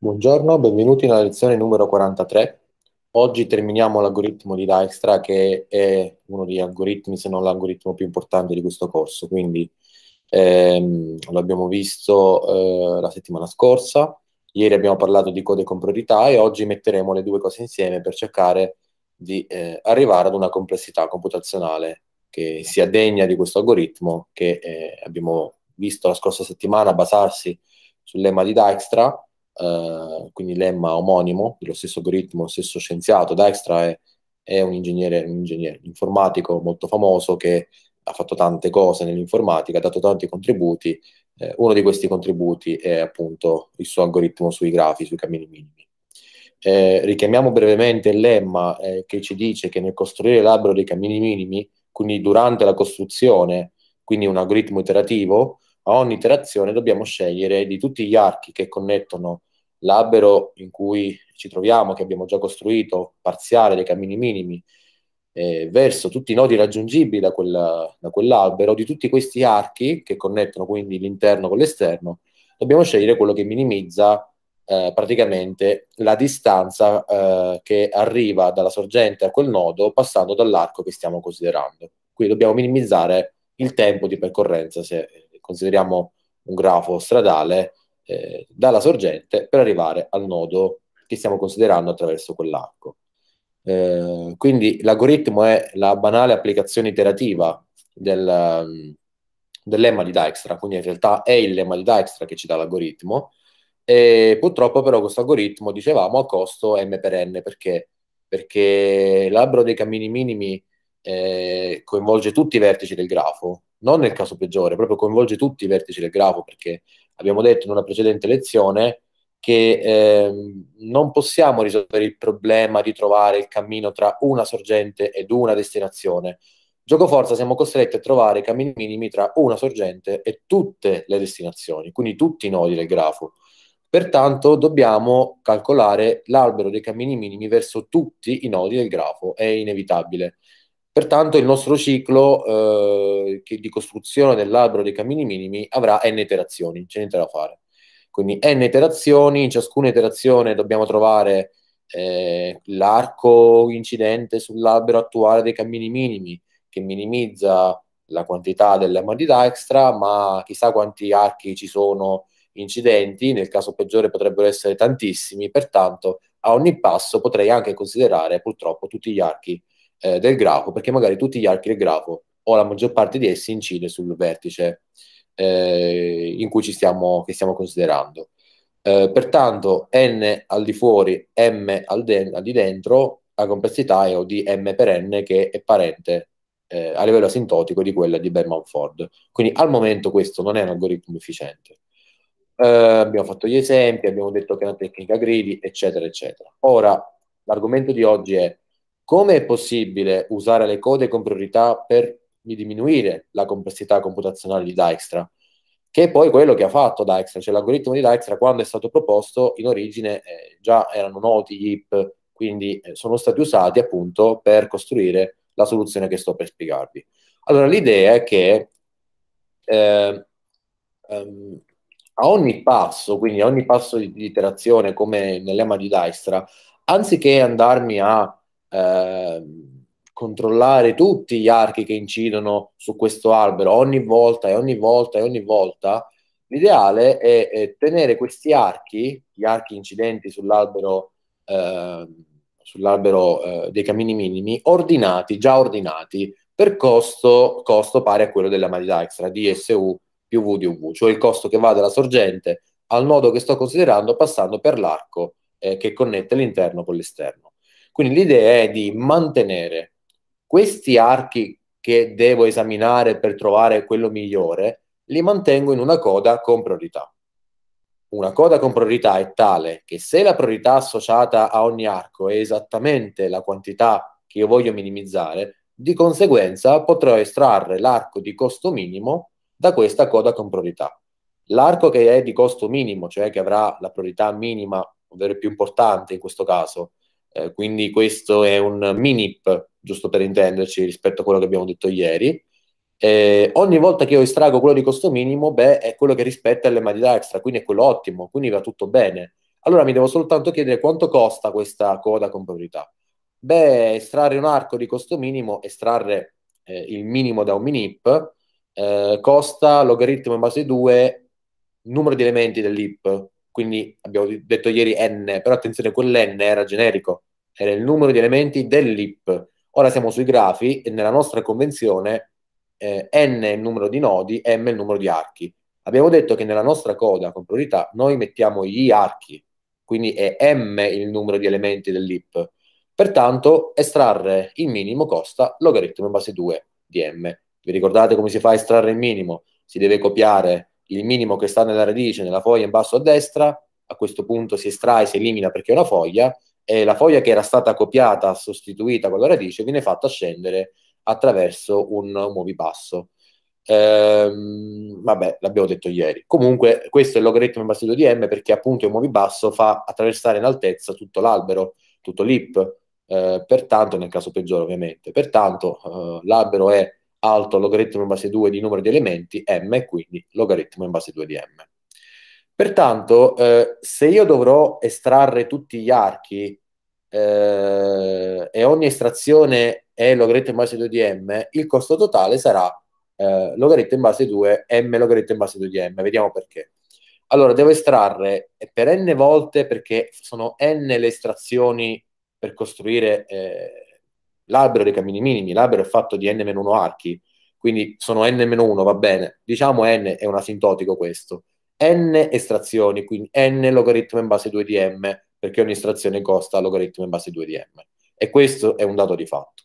Buongiorno, benvenuti nella lezione numero 43. Oggi terminiamo l'algoritmo di Dijkstra che è uno degli algoritmi, se non l'algoritmo più importante di questo corso, quindi ehm, l'abbiamo visto eh, la settimana scorsa, ieri abbiamo parlato di code con priorità e oggi metteremo le due cose insieme per cercare di eh, arrivare ad una complessità computazionale che sia degna di questo algoritmo che eh, abbiamo visto la scorsa settimana basarsi sul lemma di Dijkstra eh, quindi lemma omonimo, dello stesso algoritmo, lo stesso scienziato. Dijkstra è, è un, ingegnere, un ingegnere informatico molto famoso che ha fatto tante cose nell'informatica, ha dato tanti contributi. Eh, uno di questi contributi è appunto il suo algoritmo sui grafi, sui cammini minimi. Eh, richiamiamo brevemente il lemma eh, che ci dice che nel costruire l'albero dei cammini minimi, quindi durante la costruzione, quindi un algoritmo iterativo, a ogni iterazione dobbiamo scegliere di tutti gli archi che connettono l'albero in cui ci troviamo, che abbiamo già costruito, parziale dei cammini minimi, eh, verso tutti i nodi raggiungibili da, quella, da, quell'albero, di tutti questi archi che connettono quindi l'interno con l'esterno, dobbiamo scegliere quello che minimizza eh, praticamente la distanza eh, che arriva dalla sorgente a quel nodo passando dall'arco che stiamo considerando. Quindi dobbiamo minimizzare il tempo di percorrenza se consideriamo un grafo stradale eh, dalla sorgente per arrivare al nodo che stiamo considerando attraverso quell'arco. Eh, quindi l'algoritmo è la banale applicazione iterativa del, mm, del lemma di Dijkstra, quindi in realtà è il lemma di Dijkstra che ci dà l'algoritmo, e purtroppo però questo algoritmo, dicevamo, ha costo m per n, perché? Perché l'albero dei cammini minimi eh, coinvolge tutti i vertici del grafo, non nel caso peggiore, proprio coinvolge tutti i vertici del grafo, perché abbiamo detto in una precedente lezione che eh, non possiamo risolvere il problema di trovare il cammino tra una sorgente ed una destinazione. Gioco forza siamo costretti a trovare cammini minimi tra una sorgente e tutte le destinazioni, quindi tutti i nodi del grafo. Pertanto dobbiamo calcolare l'albero dei cammini minimi verso tutti i nodi del grafo, è inevitabile. Pertanto il nostro ciclo eh, di costruzione dell'albero dei cammini minimi avrà n iterazioni, c'è niente da fare. Quindi n iterazioni, in ciascuna iterazione dobbiamo trovare eh, l'arco incidente sull'albero attuale dei cammini minimi, che minimizza la quantità dell'emma di Dijkstra, ma chissà quanti archi ci sono incidenti, nel caso peggiore potrebbero essere tantissimi, pertanto a ogni passo potrei anche considerare purtroppo tutti gli archi eh, del grafo, perché magari tutti gli archi del grafo o la maggior parte di essi incide sul vertice eh, in cui ci stiamo, stiamo considerando. Eh, pertanto n al di fuori, m al, de- al di dentro, la complessità è o di m per n che è parente eh, a livello asintotico di quella di Berman-Ford. Quindi al momento questo non è un algoritmo efficiente. Eh, abbiamo fatto gli esempi, abbiamo detto che è una tecnica greedy, eccetera, eccetera. Ora, l'argomento di oggi è come è possibile usare le code con priorità per diminuire la complessità computazionale di Dijkstra? Che è poi quello che ha fatto Dijkstra, cioè l'algoritmo di Dijkstra quando è stato proposto in origine eh, già erano noti gli IP, quindi eh, sono stati usati appunto per costruire la soluzione che sto per spiegarvi. Allora l'idea è che eh, um, a ogni passo, quindi a ogni passo di, di iterazione come nel lemma di Dijkstra, anziché andarmi a Ehm, controllare tutti gli archi che incidono su questo albero ogni volta e ogni volta e ogni volta, l'ideale è, è tenere questi archi, gli archi incidenti sull'albero, eh, sull'albero eh, dei camini minimi, ordinati, già ordinati, per costo, costo pari a quello della matita extra, DSU più V di UV, cioè il costo che va dalla sorgente al nodo che sto considerando passando per l'arco eh, che connette l'interno con l'esterno. Quindi l'idea è di mantenere questi archi che devo esaminare per trovare quello migliore, li mantengo in una coda con priorità. Una coda con priorità è tale che se la priorità associata a ogni arco è esattamente la quantità che io voglio minimizzare, di conseguenza potrò estrarre l'arco di costo minimo da questa coda con priorità. L'arco che è di costo minimo, cioè che avrà la priorità minima, ovvero più importante in questo caso, eh, quindi questo è un minip, giusto per intenderci, rispetto a quello che abbiamo detto ieri. Eh, ogni volta che io estraggo quello di costo minimo, beh, è quello che rispetta l'MDA extra, quindi è quello ottimo, quindi va tutto bene. Allora mi devo soltanto chiedere quanto costa questa coda con priorità. Beh, estrarre un arco di costo minimo, estrarre eh, il minimo da un minip, eh, costa logaritmo in base 2 numero di elementi dell'IP quindi abbiamo detto ieri n, però attenzione, quell'n era generico, era il numero di elementi dell'IP. Ora siamo sui grafi e nella nostra convenzione eh, n è il numero di nodi, m è il numero di archi. Abbiamo detto che nella nostra coda con priorità noi mettiamo gli archi, quindi è m il numero di elementi dell'IP. Pertanto estrarre il minimo costa logaritmo in base 2 di m. Vi ricordate come si fa a estrarre il minimo? Si deve copiare il minimo che sta nella radice, nella foglia in basso a destra, a questo punto si estrae, si elimina perché è una foglia, e la foglia che era stata copiata, sostituita con la radice, viene fatta scendere attraverso un movipasso. Ehm, vabbè, l'abbiamo detto ieri. Comunque, questo è il logaritmo in basso di m perché appunto il basso fa attraversare in altezza tutto l'albero, tutto l'ip, eh, pertanto, nel caso peggiore ovviamente, pertanto eh, l'albero è alto logaritmo in base 2 di numero di elementi m, quindi logaritmo in base 2 di m. Pertanto, eh, se io dovrò estrarre tutti gli archi eh, e ogni estrazione è logaritmo in base 2 di m, il costo totale sarà eh, logaritmo in base 2 m logaritmo in base 2 di m. Vediamo perché. Allora, devo estrarre per n volte perché sono n le estrazioni per costruire eh, l'albero dei cammini minimi, l'albero è fatto di n-1 archi, quindi sono n-1, va bene, diciamo n è un asintotico questo, n estrazioni, quindi n logaritmo in base 2 di m, perché ogni estrazione costa logaritmo in base 2 di m, e questo è un dato di fatto.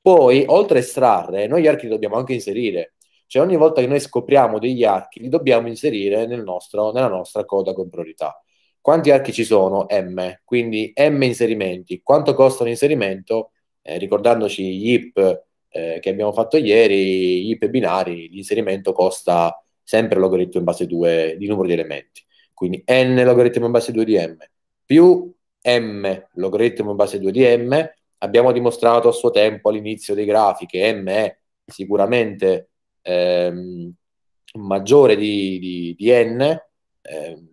Poi, oltre a estrarre, noi gli archi li dobbiamo anche inserire, cioè ogni volta che noi scopriamo degli archi li dobbiamo inserire nel nostro, nella nostra coda con priorità. Quanti archi ci sono? M, quindi M inserimenti. Quanto costa un inserimento? eh, ricordandoci gli IP eh, che abbiamo fatto ieri, gli IP binari, l'inserimento costa sempre logaritmo in base 2 di numero di elementi. Quindi n logaritmo in base 2 di m più m logaritmo in base 2 di m. Abbiamo dimostrato a suo tempo all'inizio dei grafi che m è sicuramente ehm, maggiore di, di, di n, eh,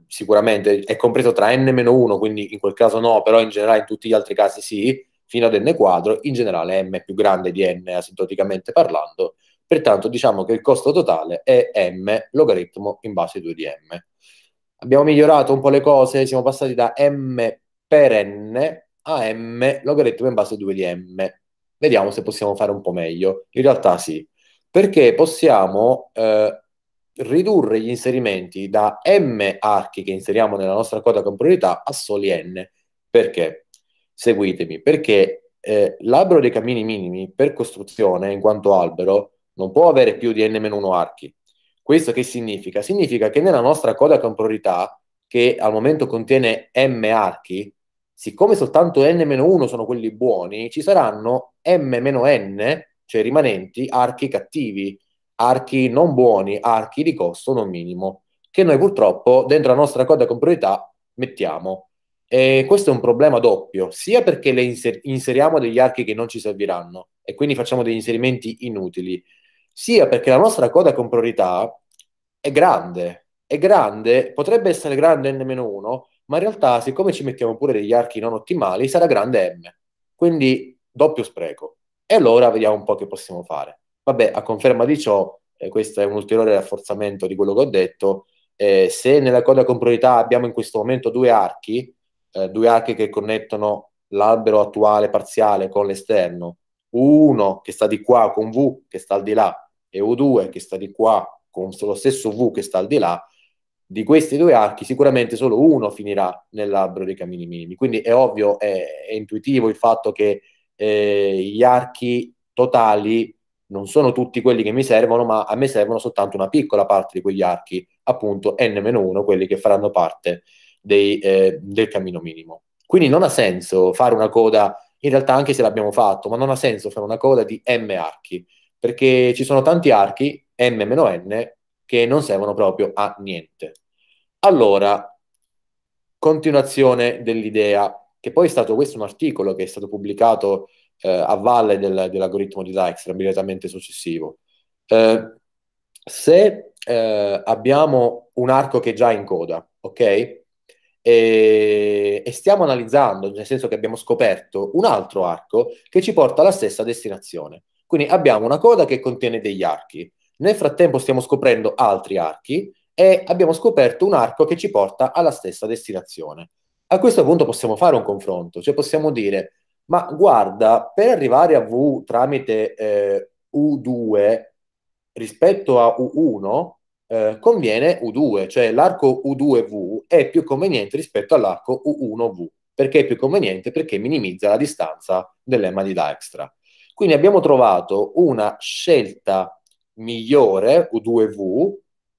sicuramente è compreso tra n-1, quindi in quel caso no, però in generale in tutti gli altri casi sì, fino ad n quadro, in generale m è più grande di n asintoticamente parlando, pertanto diciamo che il costo totale è m logaritmo in base 2 di m. Abbiamo migliorato un po' le cose, siamo passati da m per n a m logaritmo in base 2 di m. Vediamo se possiamo fare un po' meglio. In realtà sì, perché possiamo eh, ridurre gli inserimenti da m archi che inseriamo nella nostra quota con priorità a soli n. Perché? seguitemi, perché eh, l'albero dei cammini minimi per costruzione, in quanto albero, non può avere più di n-1 archi. Questo che significa? Significa che nella nostra coda con priorità, che al momento contiene m archi, siccome soltanto n-1 sono quelli buoni, ci saranno m-n, cioè rimanenti, archi cattivi, archi non buoni, archi di costo non minimo, che noi purtroppo dentro la nostra coda con priorità mettiamo. E questo è un problema doppio, sia perché le inser- inseriamo degli archi che non ci serviranno e quindi facciamo degli inserimenti inutili, sia perché la nostra coda con priorità è grande, è grande, potrebbe essere grande n-1, ma in realtà siccome ci mettiamo pure degli archi non ottimali sarà grande m, quindi doppio spreco. E allora vediamo un po' che possiamo fare. Vabbè, a conferma di ciò, eh, questo è un ulteriore rafforzamento di quello che ho detto, eh, se nella coda con priorità abbiamo in questo momento due archi, eh, due archi che connettono l'albero attuale parziale con l'esterno, U1 che sta di qua con V che sta al di là e U2 che sta di qua con lo stesso V che sta al di là, di questi due archi sicuramente solo uno finirà nell'albero dei cammini minimi. Quindi è ovvio, è, è intuitivo il fatto che eh, gli archi totali non sono tutti quelli che mi servono, ma a me servono soltanto una piccola parte di quegli archi, appunto n-1, quelli che faranno parte dei, eh, del cammino minimo. Quindi non ha senso fare una coda, in realtà anche se l'abbiamo fatto, ma non ha senso fare una coda di m archi, perché ci sono tanti archi, m-n, che non servono proprio a niente. Allora, continuazione dell'idea, che poi è stato questo un articolo che è stato pubblicato eh, a valle del, dell'algoritmo di Dijkstra, immediatamente successivo. Eh, se eh, abbiamo un arco che è già in coda, ok? E, eh, e, stiamo analizzando, nel senso che abbiamo scoperto un altro arco che ci porta alla stessa destinazione. Quindi abbiamo una coda che contiene degli archi, nel frattempo stiamo scoprendo altri archi e abbiamo scoperto un arco che ci porta alla stessa destinazione. A questo punto possiamo fare un confronto, cioè possiamo dire, ma guarda, per arrivare a V tramite eh, U2 rispetto a U1, eh, conviene U2, cioè l'arco U2V è più conveniente rispetto all'arco U1V. Perché è più conveniente? Perché minimizza la distanza dell'emma di Dijkstra. Quindi abbiamo trovato una scelta migliore, U2V,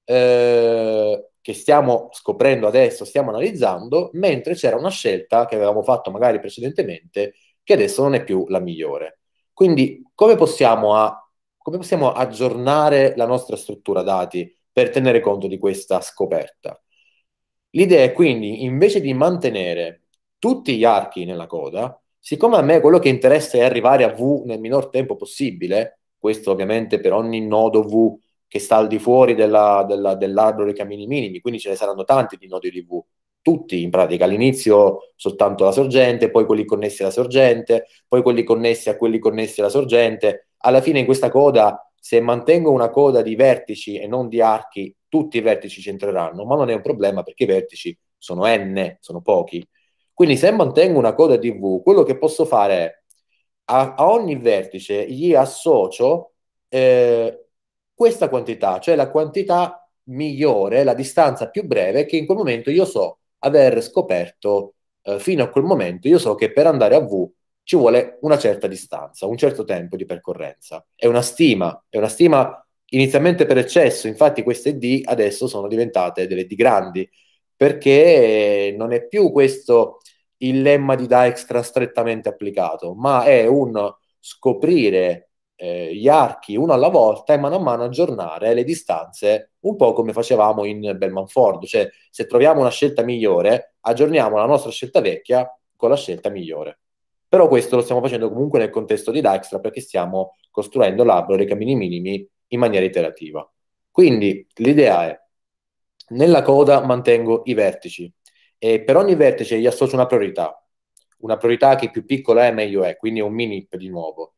eh, che stiamo scoprendo adesso, stiamo analizzando, mentre c'era una scelta che avevamo fatto magari precedentemente, che adesso non è più la migliore. Quindi come possiamo, a, come possiamo aggiornare la nostra struttura dati? per tenere conto di questa scoperta. L'idea è quindi, invece di mantenere tutti gli archi nella coda, siccome a me quello che interessa è arrivare a V nel minor tempo possibile, questo ovviamente per ogni nodo V che sta al di fuori della, della, dell'albero dei cammini minimi, quindi ce ne saranno tanti di nodi di V, tutti in pratica, all'inizio soltanto la sorgente, poi quelli connessi alla sorgente, poi quelli connessi a quelli connessi alla sorgente, alla fine in questa coda se mantengo una coda di vertici e non di archi, tutti i vertici c'entreranno, ma non è un problema perché i vertici sono n, sono pochi. Quindi se mantengo una coda di v, quello che posso fare è a, a ogni vertice gli associo eh, questa quantità, cioè la quantità migliore, la distanza più breve che in quel momento io so aver scoperto eh, fino a quel momento, io so che per andare a v ci vuole una certa distanza, un certo tempo di percorrenza. È una stima, è una stima inizialmente per eccesso, infatti queste D adesso sono diventate delle D grandi, perché non è più questo il lemma di Dijkstra strettamente applicato, ma è un scoprire eh, gli archi uno alla volta e mano a mano aggiornare le distanze, un po' come facevamo in Belmanford, cioè se troviamo una scelta migliore, aggiorniamo la nostra scelta vecchia con la scelta migliore. Però questo lo stiamo facendo comunque nel contesto di Dijkstra perché stiamo costruendo l'albero dei cammini minimi in maniera iterativa. Quindi l'idea è, nella coda mantengo i vertici e per ogni vertice gli associo una priorità. Una priorità che più piccola è meglio è, quindi è un minip di nuovo.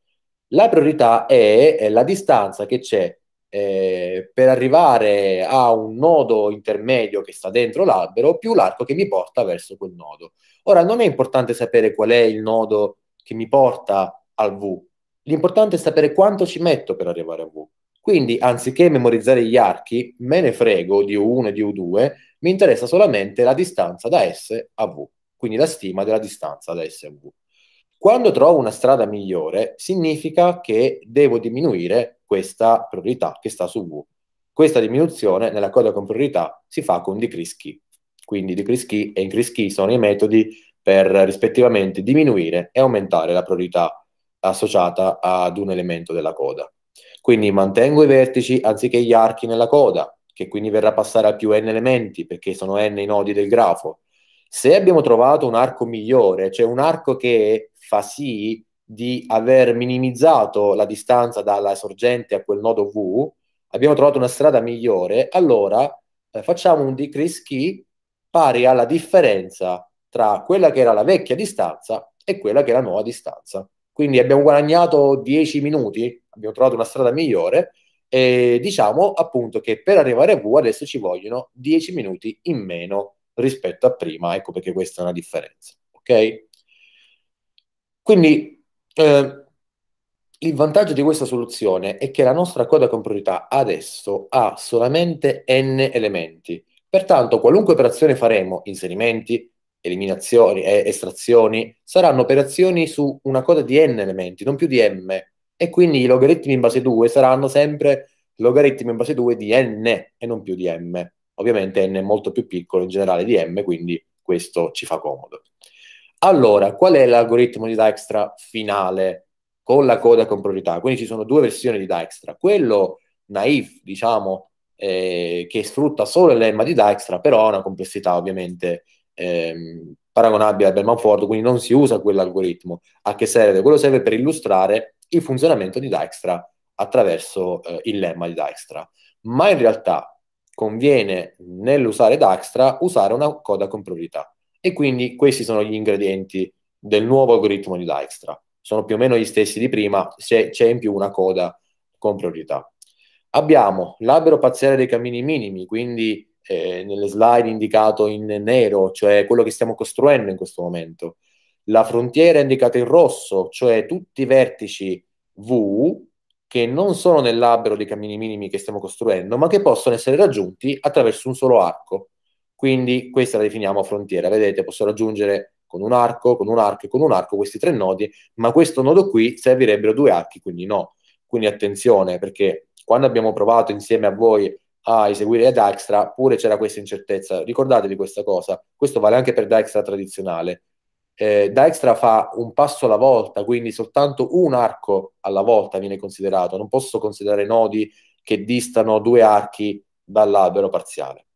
La priorità è, è la distanza che c'è eh, per arrivare a un nodo intermedio che sta dentro l'albero più l'arco che mi porta verso quel nodo. Ora non è importante sapere qual è il nodo che mi porta al V, l'importante è sapere quanto ci metto per arrivare a V. Quindi anziché memorizzare gli archi, me ne frego di U1 e di U2, mi interessa solamente la distanza da S a V, quindi la stima della distanza da S a V. Quando trovo una strada migliore, significa che devo diminuire questa priorità che sta su V. Questa diminuzione nella coda con priorità si fa con decrease key. Quindi decrease key e increase key sono i metodi per rispettivamente diminuire e aumentare la priorità associata ad un elemento della coda. Quindi mantengo i vertici anziché gli archi nella coda, che quindi verrà a passare a più n elementi perché sono n i nodi del grafo. Se abbiamo trovato un arco migliore, cioè un arco che fa sì di aver minimizzato la distanza dalla sorgente a quel nodo V, abbiamo trovato una strada migliore, allora eh, facciamo un decrease key pari alla differenza tra quella che era la vecchia distanza e quella che è la nuova distanza. Quindi abbiamo guadagnato 10 minuti, abbiamo trovato una strada migliore e diciamo appunto che per arrivare a V adesso ci vogliono 10 minuti in meno rispetto a prima, ecco perché questa è una differenza. Ok? Quindi eh, il vantaggio di questa soluzione è che la nostra coda con priorità adesso ha solamente n elementi. Pertanto qualunque operazione faremo, inserimenti, eliminazioni, e eh, estrazioni, saranno operazioni su una coda di n elementi, non più di m. E quindi i logaritmi in base 2 saranno sempre logaritmi in base 2 di n e non più di m. Ovviamente n è molto più piccolo in generale di m, quindi questo ci fa comodo. Allora, qual è l'algoritmo di Dijkstra finale con la coda con priorità? Quindi ci sono due versioni di Dijkstra. Quello naif, diciamo, eh, che sfrutta solo il lemma di Dijkstra, però ha una complessità ovviamente ehm, paragonabile a Bellman Ford, quindi non si usa quell'algoritmo. A che serve? Quello serve per illustrare il funzionamento di Dijkstra attraverso eh, il lemma di Dijkstra. Ma in realtà conviene nell'usare Dijkstra usare una coda con priorità. E quindi questi sono gli ingredienti del nuovo algoritmo di Dijkstra. Sono più o meno gli stessi di prima, se c'è in più una coda con priorità. Abbiamo l'albero parziale dei cammini minimi, quindi eh, nelle slide indicato in nero, cioè quello che stiamo costruendo in questo momento. La frontiera indicata in rosso, cioè tutti i vertici V che non sono nell'albero dei cammini minimi che stiamo costruendo, ma che possono essere raggiunti attraverso un solo arco. Quindi questa la definiamo frontiera. Vedete, posso raggiungere con un arco, con un arco e con un arco questi tre nodi, ma questo nodo qui servirebbero due archi, quindi no. Quindi attenzione, perché quando abbiamo provato insieme a voi a eseguire extra, pure c'era questa incertezza. Ricordatevi questa cosa, questo vale anche per da extra tradizionale eh, Dijkstra fa un passo alla volta, quindi soltanto un arco alla volta viene considerato, non posso considerare nodi che distano due archi dall'albero parziale.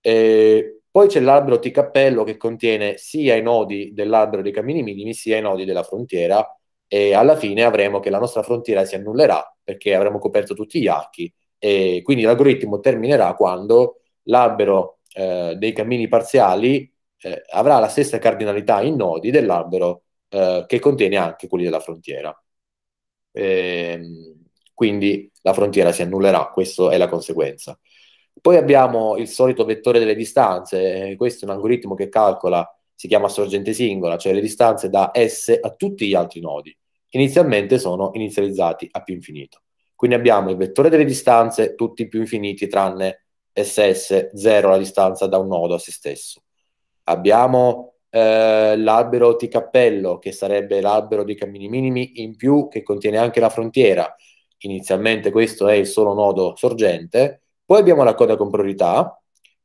Eh, poi c'è l'albero T-cappello che contiene sia i nodi dell'albero dei cammini minimi sia i nodi della frontiera e alla fine avremo che la nostra frontiera si annullerà perché avremo coperto tutti gli archi e quindi l'algoritmo terminerà quando l'albero eh, dei cammini parziali eh, avrà la stessa cardinalità in nodi dell'albero eh, che contiene anche quelli della frontiera. E, ehm, quindi la frontiera si annullerà, questa è la conseguenza. Poi abbiamo il solito vettore delle distanze, eh, questo è un algoritmo che calcola, si chiama sorgente singola, cioè le distanze da S a tutti gli altri nodi. Inizialmente sono inizializzati a più infinito. Quindi abbiamo il vettore delle distanze, tutti più infiniti tranne SS0, la distanza da un nodo a se stesso abbiamo eh, l'albero cappello che sarebbe l'albero dei cammini minimi in più, che contiene anche la frontiera. Inizialmente questo è il solo nodo sorgente. Poi abbiamo la coda con priorità.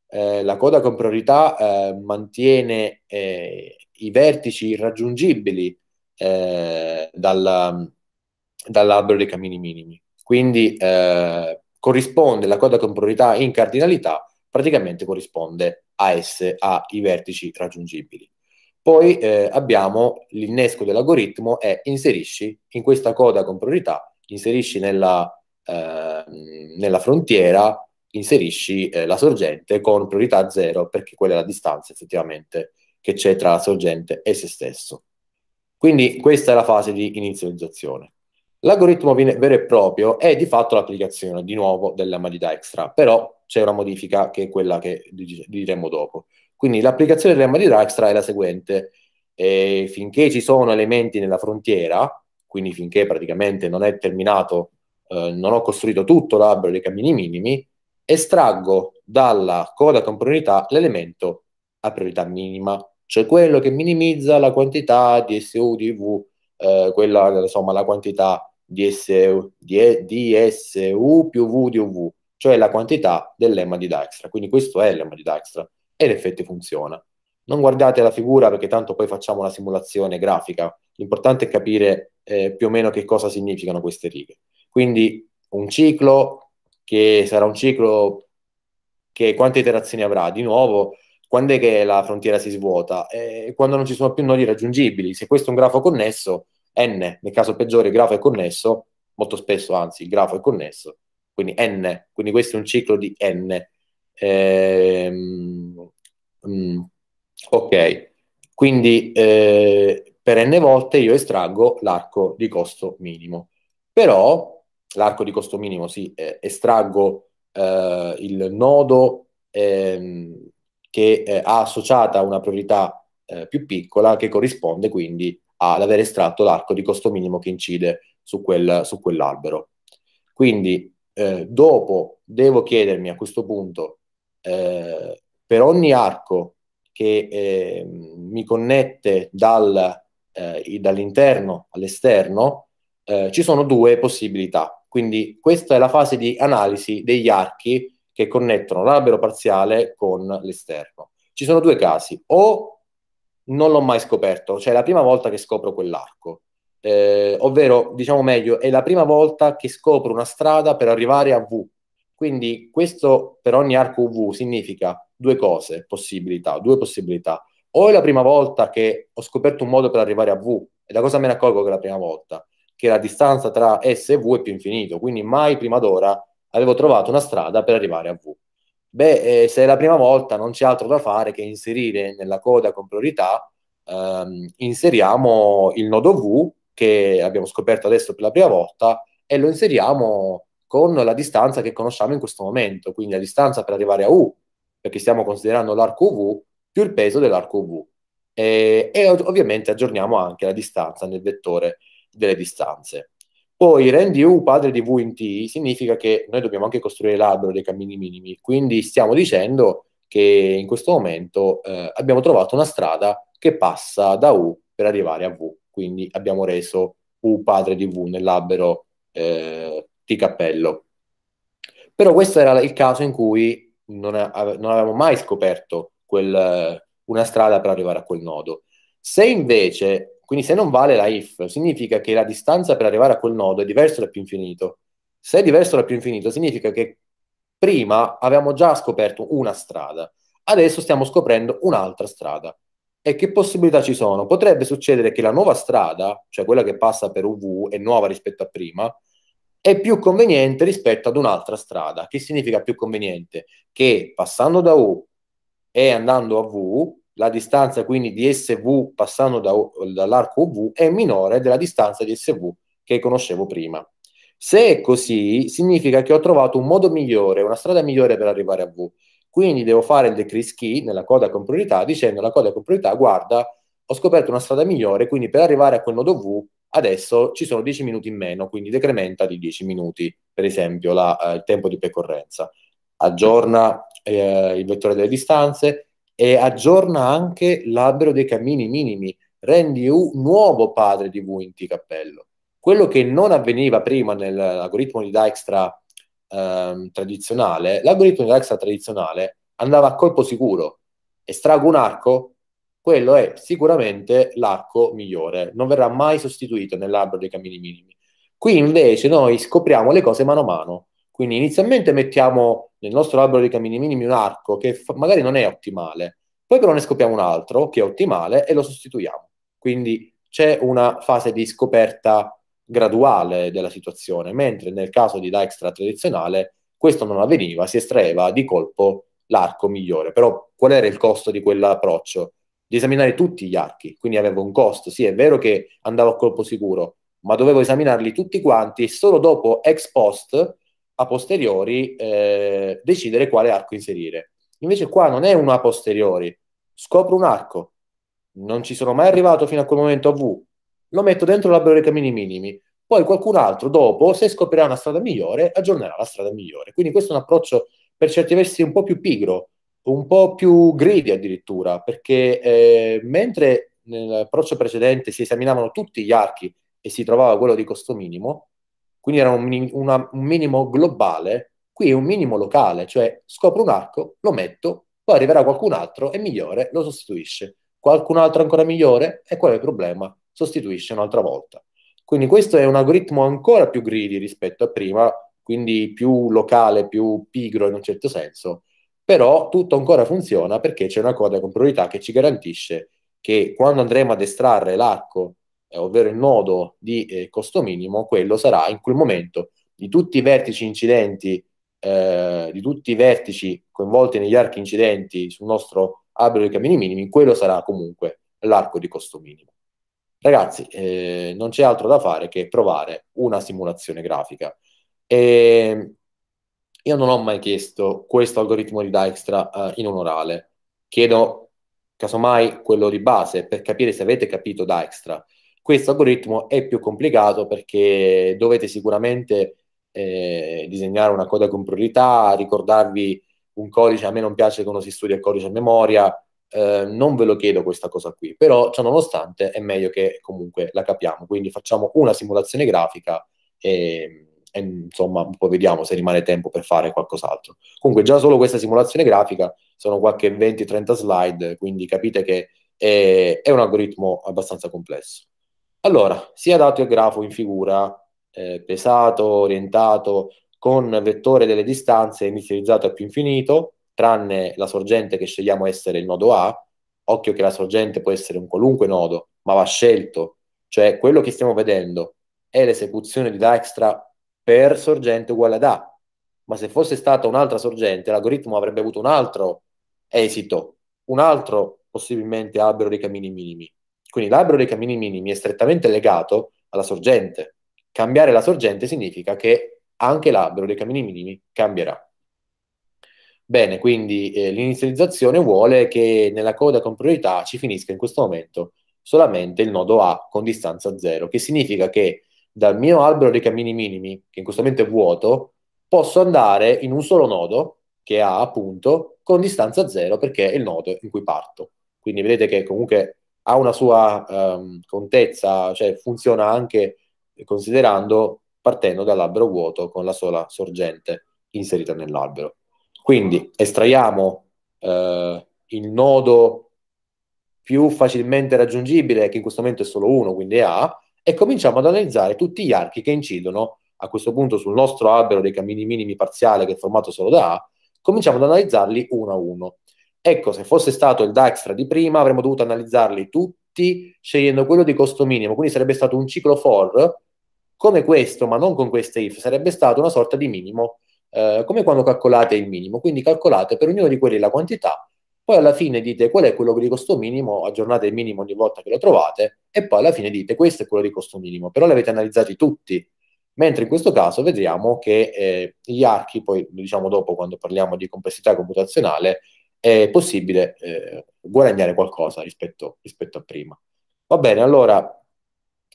Eh, la coda con priorità eh, mantiene eh, i vertici raggiungibili eh, dal, dall'albero dei cammini minimi. Quindi eh, corrisponde la coda con priorità in cardinalità, praticamente corrisponde AS ai vertici raggiungibili. Poi eh, abbiamo l'innesco dell'algoritmo e inserisci in questa coda con priorità, inserisci nella, eh, nella frontiera, inserisci eh, la sorgente con priorità 0 perché quella è la distanza effettivamente che c'è tra la sorgente e se stesso. Quindi questa è la fase di inizializzazione. L'algoritmo vero e proprio è di fatto l'applicazione di nuovo della di extra, però c'è una modifica che è quella che diremo dopo. Quindi l'applicazione del lemma di Dijkstra è la seguente. E finché ci sono elementi nella frontiera, quindi finché praticamente non è terminato, eh, non ho costruito tutto l'albero dei cammini minimi, estraggo dalla coda con priorità l'elemento a priorità minima, cioè quello che minimizza la quantità di SU di V, eh, quella, insomma, la quantità di, SU, di, di SU più V di UV cioè la quantità del lemma di Dijkstra. Quindi questo è il lemma di Dijkstra e in effetti funziona. Non guardate la figura perché tanto poi facciamo una simulazione grafica. L'importante è capire eh, più o meno che cosa significano queste righe. Quindi un ciclo che sarà un ciclo che quante iterazioni avrà? Di nuovo, quando è che la frontiera si svuota? Eh, quando non ci sono più nodi raggiungibili. Se questo è un grafo connesso, n, nel caso peggiore il grafo è connesso, molto spesso anzi il grafo è connesso, quindi n, quindi questo è un ciclo di n. Ehm, mm, ok, quindi eh, per n volte io estraggo l'arco di costo minimo, però l'arco di costo minimo, sì, eh, estraggo eh, il nodo ehm, che eh, ha associata una priorità eh, più piccola che corrisponde quindi ad aver estratto l'arco di costo minimo che incide su, quel, su quell'albero. Quindi eh, dopo devo chiedermi a questo punto, eh, per ogni arco che eh, mi connette dal, eh, dall'interno all'esterno, eh, ci sono due possibilità. Quindi questa è la fase di analisi degli archi che connettono l'albero parziale con l'esterno. Ci sono due casi, o non l'ho mai scoperto, cioè è la prima volta che scopro quell'arco, eh, ovvero diciamo meglio, è la prima volta che scopro una strada per arrivare a V. Quindi questo per ogni arco V significa due cose, possibilità, due possibilità. O è la prima volta che ho scoperto un modo per arrivare a V, e da cosa me ne accorgo che è la prima volta? Che la distanza tra S e V è più infinito, quindi mai prima d'ora avevo trovato una strada per arrivare a V. Beh, eh, se è la prima volta non c'è altro da fare che inserire nella coda con priorità, ehm, inseriamo il nodo V che abbiamo scoperto adesso per la prima volta e lo inseriamo con la distanza che conosciamo in questo momento, quindi la distanza per arrivare a U, perché stiamo considerando l'arco V più il peso dell'arco V. E, e ovviamente aggiorniamo anche la distanza nel vettore delle distanze. Poi rendi U padre di V in T significa che noi dobbiamo anche costruire l'albero dei cammini minimi, quindi stiamo dicendo che in questo momento eh, abbiamo trovato una strada che passa da U per arrivare a V quindi abbiamo reso U padre di V nell'albero eh, di cappello. Però questo era il caso in cui non, ave- non avevamo mai scoperto quel, una strada per arrivare a quel nodo. Se invece, quindi se non vale la if, significa che la distanza per arrivare a quel nodo è diversa da più infinito. Se è diverso da più infinito, significa che prima avevamo già scoperto una strada, adesso stiamo scoprendo un'altra strada. E che possibilità ci sono? Potrebbe succedere che la nuova strada, cioè quella che passa per UV, è nuova rispetto a prima, è più conveniente rispetto ad un'altra strada. Che significa più conveniente? Che passando da U e andando a V, la distanza quindi di SV passando da U, dall'arco UV è minore della distanza di SV che conoscevo prima. Se è così, significa che ho trovato un modo migliore, una strada migliore per arrivare a V quindi devo fare il decrease key nella coda con priorità dicendo alla coda con priorità guarda, ho scoperto una strada migliore, quindi per arrivare a quel nodo V adesso ci sono 10 minuti in meno, quindi decrementa di 10 minuti, per esempio, la, eh, il tempo di percorrenza. Aggiorna eh, il vettore delle distanze e aggiorna anche l'albero dei cammini minimi, rendi U nuovo padre di V in T cappello. Quello che non avveniva prima nell'algoritmo di Dijkstra ehm, tradizionale, l'algoritmo di Alexa tradizionale andava a colpo sicuro. Estrago un arco, quello è sicuramente l'arco migliore, non verrà mai sostituito nell'albero dei cammini minimi. Qui invece noi scopriamo le cose mano a mano. Quindi inizialmente mettiamo nel nostro albero dei cammini minimi un arco che fa- magari non è ottimale, poi però ne scopriamo un altro che è ottimale e lo sostituiamo. Quindi c'è una fase di scoperta graduale della situazione, mentre nel caso di Dijkstra tradizionale questo non avveniva, si estraeva di colpo l'arco migliore. Però qual era il costo di quell'approccio? Di esaminare tutti gli archi, quindi aveva un costo, sì è vero che andavo a colpo sicuro, ma dovevo esaminarli tutti quanti e solo dopo ex post, a posteriori, eh, decidere quale arco inserire. Invece qua non è uno a posteriori, scopro un arco, non ci sono mai arrivato fino a quel momento a V, lo metto dentro l'albero dei cammini minimi. Poi qualcun altro dopo, se scoprirà una strada migliore, aggiornerà la strada migliore. Quindi questo è un approccio per certi versi un po' più pigro, un po' più greedy addirittura, perché eh, mentre nell'approccio precedente si esaminavano tutti gli archi e si trovava quello di costo minimo, quindi era un, minim- una, un minimo globale, qui è un minimo locale, cioè scopro un arco, lo metto, poi arriverà qualcun altro e migliore lo sostituisce. Qualcun altro ancora migliore? E eh, qual è il problema? sostituisce un'altra volta. Quindi questo è un algoritmo ancora più greedy rispetto a prima, quindi più locale, più pigro in un certo senso, però tutto ancora funziona perché c'è una coda con priorità che ci garantisce che quando andremo ad estrarre l'arco, eh, ovvero il nodo di eh, costo minimo, quello sarà in quel momento di tutti i vertici incidenti, eh, di tutti i vertici coinvolti negli archi incidenti sul nostro albero dei cammini minimi, quello sarà comunque l'arco di costo minimo. Ragazzi, eh, non c'è altro da fare che provare una simulazione grafica. E io non ho mai chiesto questo algoritmo di Dijkstra eh, in un orale. Chiedo casomai quello di base per capire se avete capito Dijkstra. Questo algoritmo è più complicato perché dovete sicuramente eh, disegnare una coda con priorità, ricordarvi un codice, a me non piace quando si studia il codice a memoria, eh, non ve lo chiedo questa cosa qui, però ciononostante è meglio che comunque la capiamo, quindi facciamo una simulazione grafica e, e insomma poi vediamo se rimane tempo per fare qualcos'altro. Comunque già solo questa simulazione grafica sono qualche 20-30 slide, quindi capite che è, è, un algoritmo abbastanza complesso. Allora, sia dato il grafo in figura, eh, pesato, orientato, con vettore delle distanze inizializzato a più infinito, tranne la sorgente che scegliamo essere il nodo A, occhio che la sorgente può essere un qualunque nodo, ma va scelto, cioè quello che stiamo vedendo è l'esecuzione di Dijkstra per sorgente uguale ad A, ma se fosse stata un'altra sorgente l'algoritmo avrebbe avuto un altro esito, un altro possibilmente albero dei cammini minimi. Quindi l'albero dei cammini minimi è strettamente legato alla sorgente. Cambiare la sorgente significa che anche l'albero dei cammini minimi cambierà. Bene, quindi eh, l'inizializzazione vuole che nella coda con priorità ci finisca in questo momento solamente il nodo A con distanza 0, che significa che dal mio albero dei cammini minimi, che in questo momento è vuoto, posso andare in un solo nodo, che ha appunto, con distanza 0 perché è il nodo in cui parto. Quindi vedete che comunque ha una sua ehm, contezza, cioè funziona anche considerando partendo dall'albero vuoto con la sola sorgente inserita nell'albero. Quindi estraiamo eh, il nodo più facilmente raggiungibile, che in questo momento è solo uno, quindi è A, e cominciamo ad analizzare tutti gli archi che incidono a questo punto sul nostro albero dei cammini minimi parziale che è formato solo da A, cominciamo ad analizzarli uno a uno. Ecco, se fosse stato il Dijkstra di prima, avremmo dovuto analizzarli tutti scegliendo quello di costo minimo, quindi sarebbe stato un ciclo for come questo, ma non con queste if, sarebbe stato una sorta di minimo eh, come quando calcolate il minimo, quindi calcolate per ognuno di quelli la quantità, poi alla fine dite qual è quello di costo minimo, aggiornate il minimo ogni volta che lo trovate e poi alla fine dite questo è quello di costo minimo, però li avete analizzati tutti, mentre in questo caso vediamo che eh, gli archi, poi lo diciamo dopo quando parliamo di complessità computazionale, è possibile eh, guadagnare qualcosa rispetto, rispetto, a prima. Va bene, allora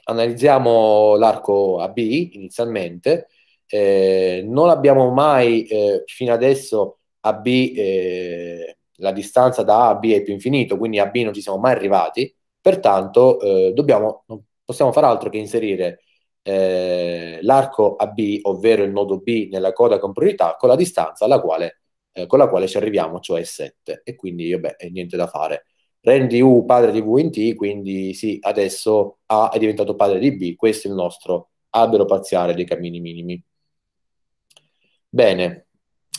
analizziamo l'arco AB inizialmente, eh, non abbiamo mai eh, fino adesso a B eh, la distanza da A a B è più infinito, quindi a B non ci siamo mai arrivati, pertanto eh, dobbiamo, non possiamo far altro che inserire eh, l'arco AB, ovvero il nodo B nella coda con priorità, con la distanza alla quale, eh, con la quale ci arriviamo, cioè 7, e quindi vabbè, niente da fare. Rendi U padre di V in T, quindi sì, adesso A è diventato padre di B, questo è il nostro albero parziale dei cammini minimi. Bene,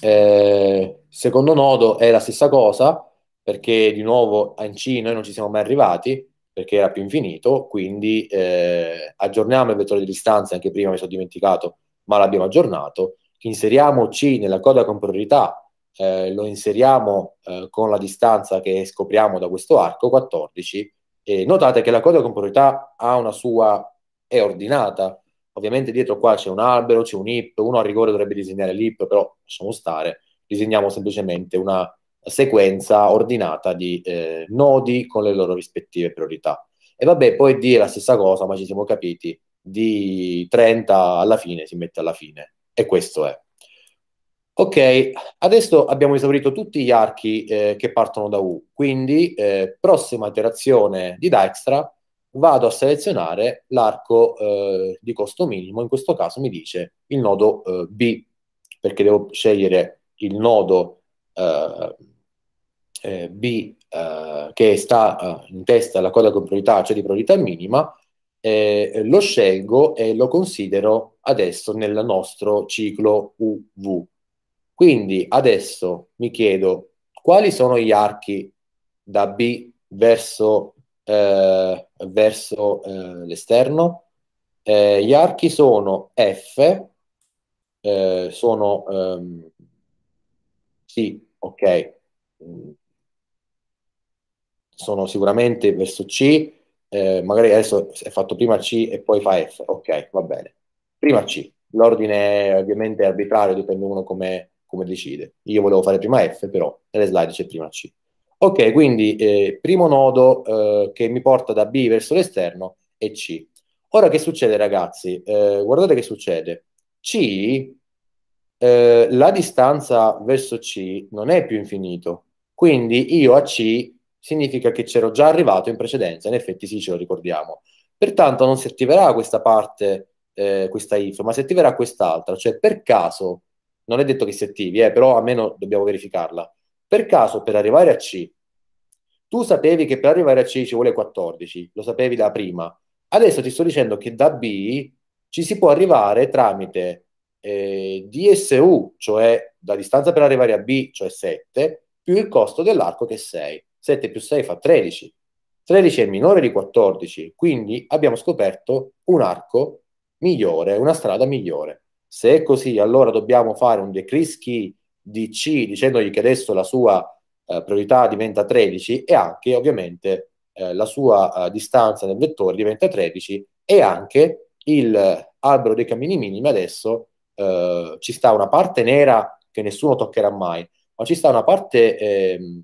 eh, secondo nodo è la stessa cosa, perché di nuovo in C noi non ci siamo mai arrivati, perché era più infinito, quindi eh, aggiorniamo il vettore di distanza, anche prima mi sono dimenticato, ma l'abbiamo aggiornato, inseriamo C nella coda con priorità, eh, lo inseriamo eh, con la distanza che scopriamo da questo arco, 14, e notate che la coda con priorità ha una sua, è ordinata, Ovviamente dietro qua c'è un albero, c'è un IP, uno a rigore dovrebbe disegnare l'IP, però lasciamo stare, disegniamo semplicemente una sequenza ordinata di eh, nodi con le loro rispettive priorità. E vabbè, poi D è la stessa cosa, ma ci siamo capiti, di 30 alla fine si mette alla fine. E questo è. Ok, adesso abbiamo esaurito tutti gli archi eh, che partono da U, quindi eh, prossima iterazione di Dijkstra vado a selezionare l'arco eh, di costo minimo, in questo caso mi dice il nodo eh, B, perché devo scegliere il nodo eh, eh B eh, che sta eh, in testa alla coda con priorità, cioè di priorità minima, lo scelgo e lo considero adesso nel nostro ciclo UV. Quindi adesso mi chiedo quali sono gli archi da B verso eh, verso eh, l'esterno. Eh, gli archi sono F, eh, sono... Ehm, sì, ok. Mm. Sono sicuramente verso C, eh, magari adesso è fatto prima C e poi fa F, ok, va bene. Prima C, l'ordine ovviamente è arbitrario, dipende uno come, come decide. Io volevo fare prima F, però nelle slide c'è prima C. Ok, quindi eh, primo nodo eh, che mi porta da B verso l'esterno è C. Ora che succede ragazzi? Eh, guardate che succede. C, eh, la distanza verso C non è più infinito, quindi io a C significa che c'ero già arrivato in precedenza, in effetti sì ce lo ricordiamo. Pertanto non si attiverà questa parte, eh, questa if, ma si attiverà quest'altra, cioè per caso, non è detto che si attivi, eh, però almeno dobbiamo verificarla per caso, per arrivare a C, tu sapevi che per arrivare a C ci vuole 14, lo sapevi da prima. Adesso ti sto dicendo che da B ci si può arrivare tramite eh, DSU, cioè la distanza per arrivare a B, cioè 7, più il costo dell'arco che è 6. 7 più 6 fa 13. 13 è minore di 14, quindi abbiamo scoperto un arco migliore, una strada migliore. Se è così, allora dobbiamo fare un decrischi DC dicendogli che adesso la sua eh, priorità diventa 13 e anche ovviamente eh, la sua eh, distanza nel vettore diventa 13 e anche il eh, albero dei cammini minimi adesso eh, ci sta una parte nera che nessuno toccherà mai, ma ci sta una parte, ehm,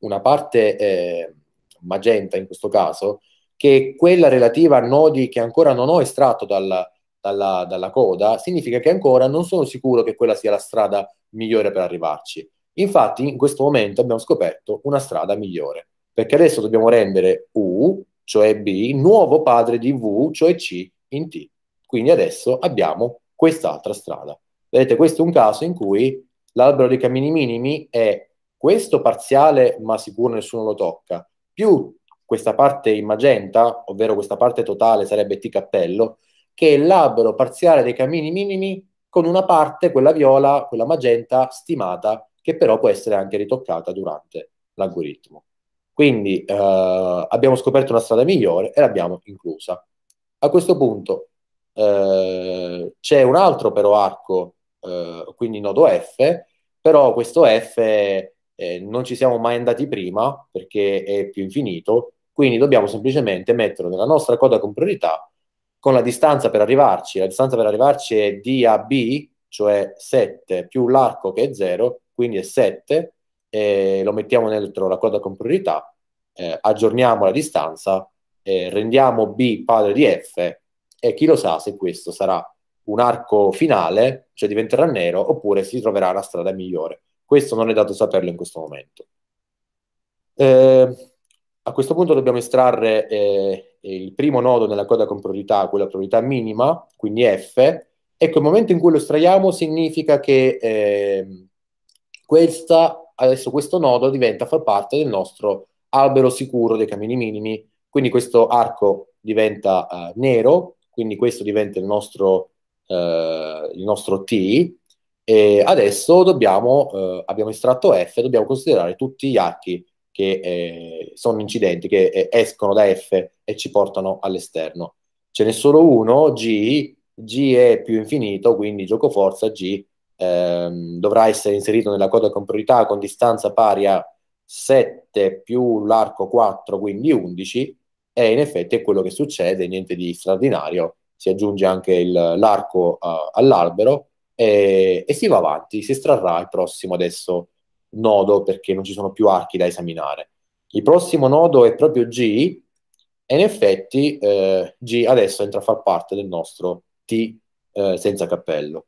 una parte eh, magenta in questo caso, che è quella relativa a nodi che ancora non ho estratto dalla, dalla, dalla coda, significa che ancora non sono sicuro che quella sia la strada migliore per arrivarci. Infatti, in questo momento abbiamo scoperto una strada migliore, perché adesso dobbiamo rendere U, cioè B, nuovo padre di V, cioè C, in T. Quindi adesso abbiamo quest'altra strada. Vedete, questo è un caso in cui l'albero dei cammini minimi è questo parziale, ma sicuro nessuno lo tocca, più questa parte in magenta, ovvero questa parte totale sarebbe T cappello, che è l'albero parziale dei cammini minimi con una parte, quella viola, quella magenta, stimata, che però può essere anche ritoccata durante l'algoritmo. Quindi eh, abbiamo scoperto una strada migliore e l'abbiamo inclusa. A questo punto eh, c'è un altro però arco, eh, quindi nodo F, però questo F eh, non ci siamo mai andati prima perché è più infinito, quindi dobbiamo semplicemente metterlo nella nostra coda con priorità con la distanza per arrivarci. La distanza per arrivarci è D a B, cioè 7 più l'arco che è 0, quindi è 7, e lo mettiamo dentro la coda con priorità, eh, aggiorniamo la distanza, eh, rendiamo B padre di F e chi lo sa se questo sarà un arco finale, cioè diventerà nero, oppure si troverà la strada migliore. Questo non è dato saperlo in questo momento. Eh, a questo punto dobbiamo estrarre eh, il primo nodo nella coda con priorità, quella priorità minima, quindi F. Ecco, il momento in cui lo estraiamo significa che eh, questa, adesso questo nodo diventa far parte del nostro albero sicuro dei cammini minimi, quindi questo arco diventa eh, nero, quindi questo diventa il nostro, eh, il nostro T, e adesso dobbiamo, eh, abbiamo estratto F, dobbiamo considerare tutti gli archi che eh, sono incidenti che eh, escono da F e ci portano all'esterno. Ce n'è solo uno, G, G è più infinito, quindi gioco forza G ehm, dovrà essere inserito nella coda con priorità con distanza pari a 7 più l'arco 4, quindi 11, e in effetti è quello che succede, niente di straordinario, si aggiunge anche l'arco uh, all'albero e, e, si va avanti, si estrarrà il prossimo adesso nodo perché non ci sono più archi da esaminare. Il prossimo nodo è proprio G e in effetti eh, G adesso entra a far parte del nostro T eh, senza cappello.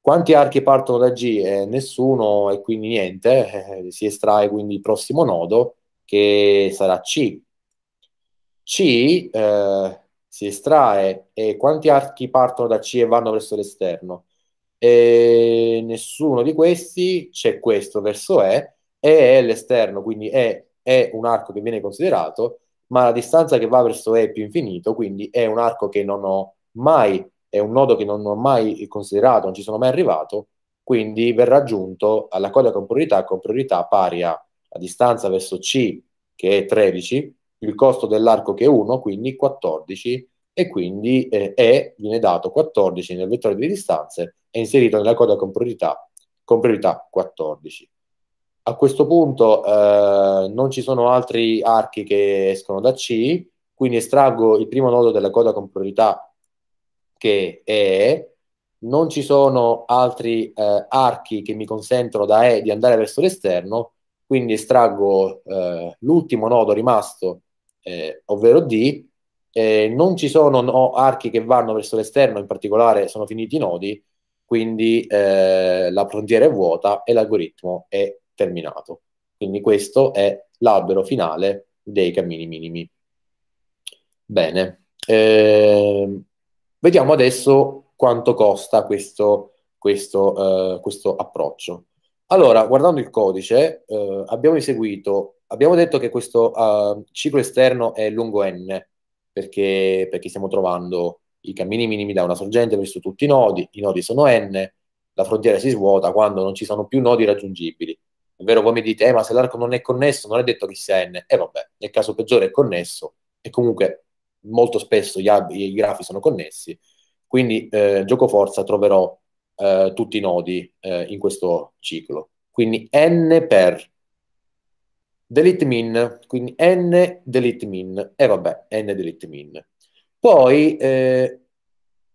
Quanti archi partono da G? Eh, nessuno e quindi niente, eh, si estrae quindi il prossimo nodo che sarà C. C eh, si estrae e quanti archi partono da C e vanno verso l'esterno? e nessuno di questi c'è questo verso E, E è l'esterno, quindi E è un arco che viene considerato, ma la distanza che va verso E è più infinito, quindi è un arco che non ho mai, è un nodo che non ho mai considerato, non ci sono mai arrivato, quindi verrà aggiunto alla coda con priorità, con priorità pari a la distanza verso C che è 13, il costo dell'arco che è 1, quindi 14, e quindi eh, E viene dato 14 nel vettore di distanze è inserito nella coda con priorità, con priorità 14. A questo punto eh, non ci sono altri archi che escono da C, quindi estraggo il primo nodo della coda con priorità che è E, non ci sono altri eh, archi che mi consentono da E di andare verso l'esterno, quindi estraggo eh, l'ultimo nodo rimasto, eh, ovvero D, eh, non ci sono no, archi che vanno verso l'esterno, in particolare sono finiti i nodi, quindi eh, la frontiera è vuota e l'algoritmo è terminato. Quindi questo è l'albero finale dei cammini minimi. Bene, eh, vediamo adesso quanto costa questo, questo, eh, questo approccio. Allora, guardando il codice, eh, abbiamo eseguito, abbiamo detto che questo uh, ciclo esterno è lungo n, perché, perché stiamo trovando i cammini minimi da una sorgente verso tutti i nodi, i nodi sono n, la frontiera si svuota quando non ci sono più nodi raggiungibili. È vero, voi mi dite, eh, ma se l'arco non è connesso, non è detto che sia n. E eh, vabbè, nel caso peggiore è connesso, e comunque molto spesso gli, i grafi sono connessi, quindi eh, gioco forza troverò eh, tutti i nodi eh, in questo ciclo. Quindi n per delete min, quindi n delete min, e vabbè, n delete min. Poi eh,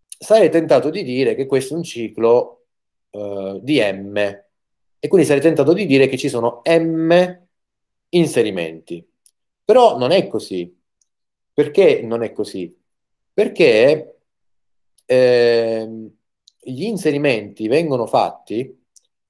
sarei tentato di dire che questo è un ciclo eh, di M e quindi sarei tentato di dire che ci sono M inserimenti. Però non è così. Perché non è così? Perché eh, gli inserimenti vengono fatti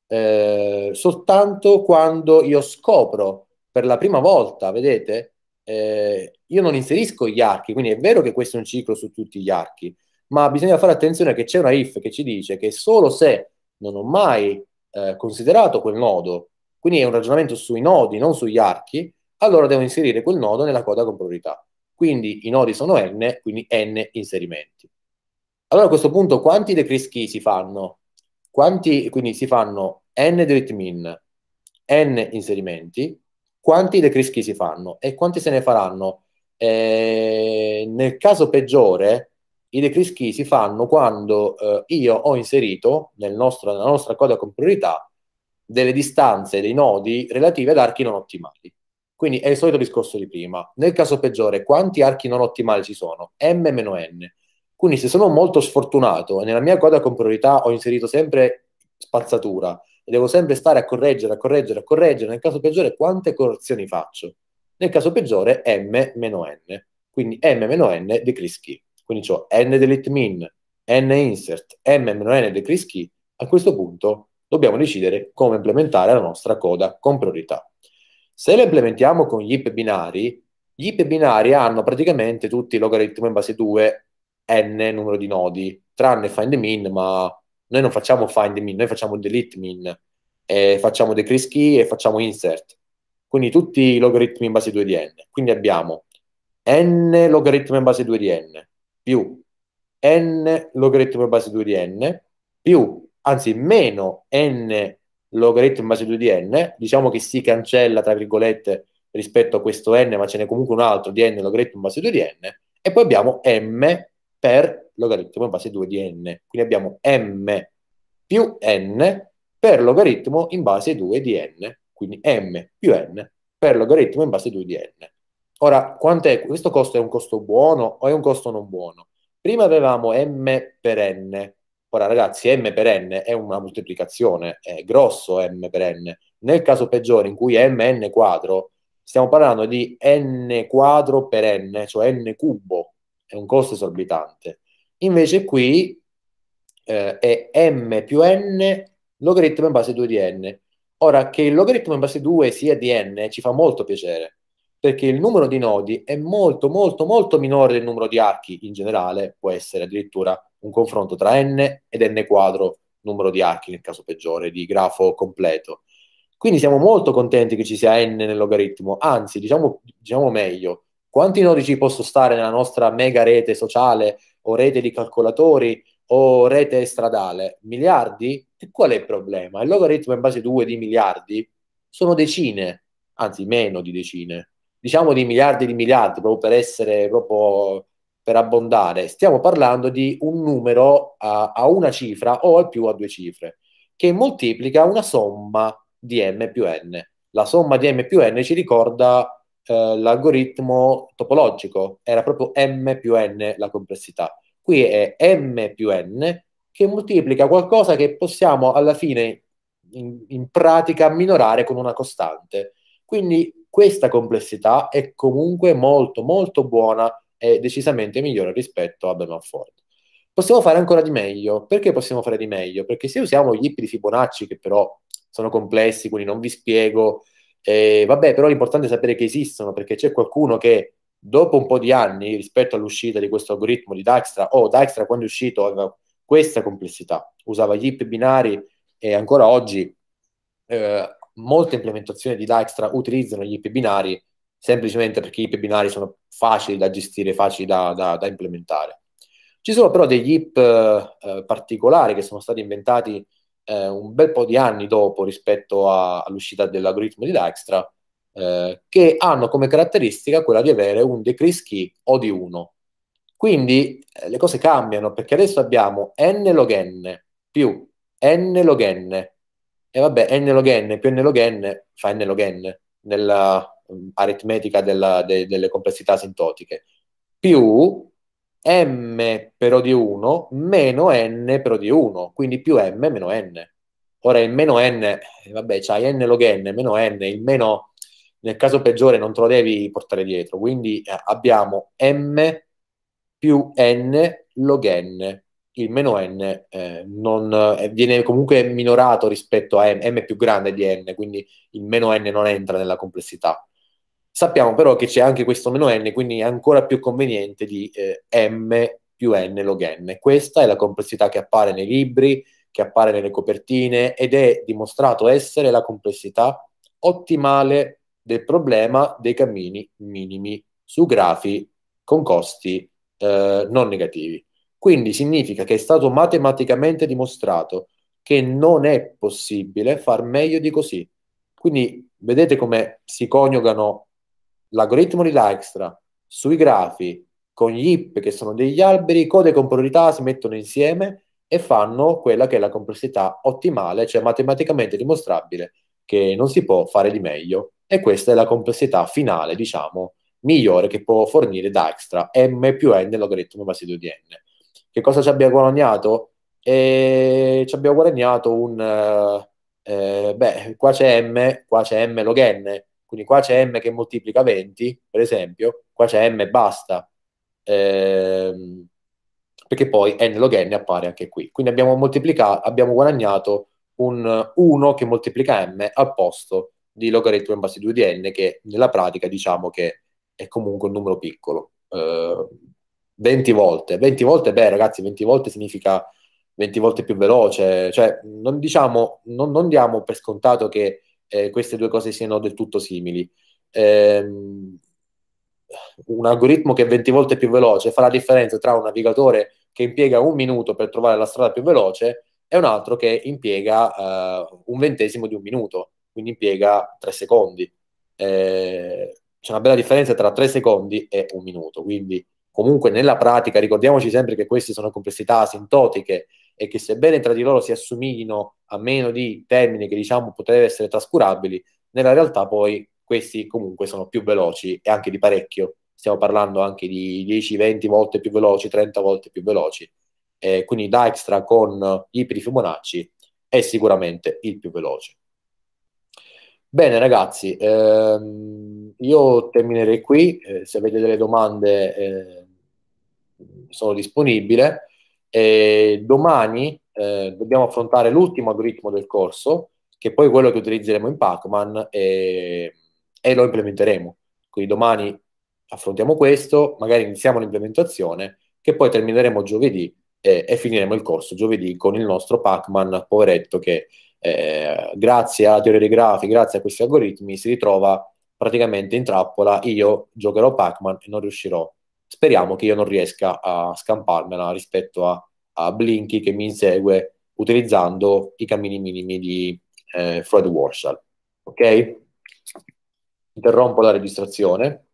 eh, soltanto quando io scopro per la prima volta, vedete, eh, io non inserisco gli archi, quindi è vero che questo è un ciclo su tutti gli archi, ma bisogna fare attenzione che c'è una if che ci dice che solo se non ho mai eh, considerato quel nodo, quindi è un ragionamento sui nodi, non sugli archi, allora devo inserire quel nodo nella coda con priorità. Quindi i nodi sono n, quindi n inserimenti. Allora a questo punto quanti decrease key si fanno? Quanti, quindi si fanno n delete min, n inserimenti, quanti decrischi si fanno e quanti se ne faranno. E eh, nel caso peggiore, i decrischi si fanno quando eh, io ho inserito nel nostro, nella nostra coda con priorità delle distanze dei nodi relative ad archi non ottimali. Quindi è il solito discorso di prima. Nel caso peggiore, quanti archi non ottimali ci sono? M-N. Quindi se sono molto sfortunato e nella mia coda con priorità ho inserito sempre spazzatura e devo sempre stare a correggere, a correggere, a correggere, nel caso peggiore quante correzioni faccio? Nel caso peggiore m-n, quindi m-n decrease key. Quindi ho n delete min, n insert, m-n decrease key. A questo punto dobbiamo decidere come implementare la nostra coda con priorità. Se la implementiamo con gli IP binari, gli IP binari hanno praticamente tutti logaritmo in base 2, n numero di nodi, tranne find min, ma noi non facciamo find min, noi facciamo delete min, eh, facciamo decrease key e facciamo insert. Quindi tutti i logaritmi in base 2 di n. Quindi abbiamo n logaritmo in base 2 di n più n logaritmo in base 2 di n più, anzi meno n logaritmo in base 2 di n, diciamo che si cancella, tra virgolette, rispetto a questo n, ma ce n'è comunque un altro di n logaritmo in base 2 di n, e poi abbiamo m per logaritmo in base 2 di n. Quindi abbiamo m più n per logaritmo in base 2 di n. Quindi m più n per logaritmo in base 2 di n. Ora, questo costo è un costo buono o è un costo non buono? Prima avevamo m per n. Ora, ragazzi, m per n è una moltiplicazione, è grosso m per n. Nel caso peggiore, in cui è mn quadro, stiamo parlando di n quadro per n, cioè n cubo è un costo esorbitante. Invece qui eh, è m più n logaritmo in base 2 di n. Ora, che il logaritmo in base 2 sia di n ci fa molto piacere, perché il numero di nodi è molto, molto, molto minore del numero di archi in generale, può essere addirittura un confronto tra n ed n quadro, numero di archi nel caso peggiore, di grafo completo. Quindi siamo molto contenti che ci sia n nel logaritmo, anzi, diciamo, diciamo meglio, quanti nodi ci posso stare nella nostra mega rete sociale o rete di calcolatori o rete stradale? Miliardi? E qual è il problema? Il logaritmo in base 2 di miliardi sono decine, anzi meno di decine, diciamo di miliardi di miliardi, proprio per essere proprio per abbondare. Stiamo parlando di un numero a, a una cifra o al più a due cifre, che moltiplica una somma di m più n. La somma di m più n ci ricorda eh, l'algoritmo topologico, era proprio m più n la complessità. Qui è m più n che moltiplica qualcosa che possiamo alla fine in, in pratica minorare con una costante. Quindi questa complessità è comunque molto molto buona e decisamente migliore rispetto a Berman Ford. Possiamo fare ancora di meglio. Perché possiamo fare di meglio? Perché se usiamo gli IP di Fibonacci, che però sono complessi, quindi non vi spiego eh, vabbè, però l'importante è sapere che esistono, perché c'è qualcuno che dopo un po' di anni, rispetto all'uscita di questo algoritmo di Dijkstra, o oh, Dijkstra quando è uscito aveva questa complessità, usava gli IP binari e ancora oggi eh, molte implementazioni di Dijkstra utilizzano gli IP binari semplicemente perché gli IP binari sono facili da gestire, facili da, da, da implementare. Ci sono però degli IP eh, particolari che sono stati inventati eh, un bel po' di anni dopo rispetto a, all'uscita dell'algoritmo di Dijkstra, eh, che hanno come caratteristica quella di avere un decrease key o di 1. Quindi eh, le cose cambiano perché adesso abbiamo n log n più n log n. E vabbè, n log n più n log n fa n log n nell'aritmetica mm, de, delle complessità asintotiche. Più m per o di 1 meno n per o di 1, quindi più m meno n. Ora il meno n, eh, vabbè, c'hai n log n meno n, il meno nel caso peggiore non te lo devi portare dietro, quindi eh, abbiamo m più n log n. Il meno n eh, non, eh, viene comunque minorato rispetto a m, m più grande di n, quindi il meno n non entra nella complessità. Sappiamo però che c'è anche questo meno n, quindi è ancora più conveniente di eh, m più n log n. Questa è la complessità che appare nei libri, che appare nelle copertine ed è dimostrato essere la complessità ottimale del problema dei cammini minimi su grafi con costi eh, non negativi. Quindi significa che è stato matematicamente dimostrato che non è possibile far meglio di così. Quindi vedete come si coniugano l'algoritmo di Dijkstra sui grafi con gli IP che sono degli alberi, code con priorità si mettono insieme e fanno quella che è la complessità ottimale, cioè matematicamente dimostrabile che non si può fare di meglio. E questa è la complessità finale, diciamo, migliore che può fornire Dijkstra, M più N logaritmo basico di N. Che cosa ci abbiamo guadagnato? E ci abbiamo guadagnato un... Eh, eh, beh, qua c'è M, qua c'è M log N, quindi qua c'è m che moltiplica 20, per esempio, qua c'è m e basta, ehm, perché poi n log n appare anche qui. Quindi abbiamo, abbiamo guadagnato un 1 che moltiplica m al posto di logaritmo in base 2 di n, che nella pratica diciamo che è comunque un numero piccolo. Eh, 20 volte, 20 volte, beh ragazzi, 20 volte significa 20 volte più veloce, cioè non diciamo, non, non diamo per scontato che eh, queste due cose siano del tutto simili. Ehm, un algoritmo che è 20 volte più veloce fa la differenza tra un navigatore che impiega un minuto per trovare la strada più veloce e un altro che impiega eh, un ventesimo di un minuto, quindi impiega tre secondi. Eh, c'è una bella differenza tra tre secondi e un minuto, quindi comunque nella pratica ricordiamoci sempre che queste sono complessità asintotiche, e che sebbene tra di loro si assomiglino a meno di termini che diciamo potrebbero essere trascurabili, nella realtà poi questi comunque sono più veloci e anche di parecchio. Stiamo parlando anche di 10-20 volte più veloci, 30 volte più veloci. Eh, quindi Dijkstra con Ipri Fibonacci è sicuramente il più veloce. Bene ragazzi, ehm, io terminerei qui, eh, se avete delle domande eh, sono disponibile. E domani eh, dobbiamo affrontare l'ultimo algoritmo del corso, che poi quello che utilizzeremo in Pacman e, e lo implementeremo. Quindi domani affrontiamo questo, magari iniziamo l'implementazione, che poi termineremo giovedì e, e finiremo il corso giovedì con il nostro Pacman poveretto che eh, grazie a teoria dei grafi, grazie a questi algoritmi si ritrova praticamente in trappola, io giocherò Pac-Man e non riuscirò speriamo che io non riesca a scamparmela rispetto a, a Blinky che mi insegue utilizzando i cammini minimi di eh, Fred Warshall. Ok? Interrompo la registrazione.